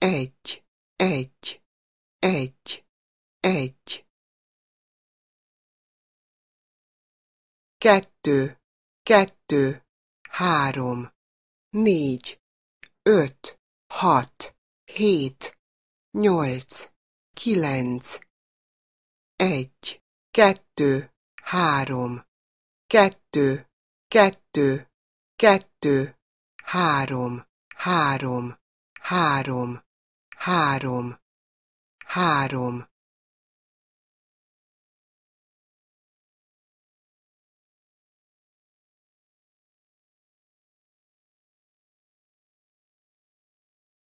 Egy, egy, egy, egy. Kettő, kettő, három, négy, öt, hat, hét, nyolc, kilenc. Egy, kettő, három, kettő, kettő, kettő, három, három, három. Három. Három.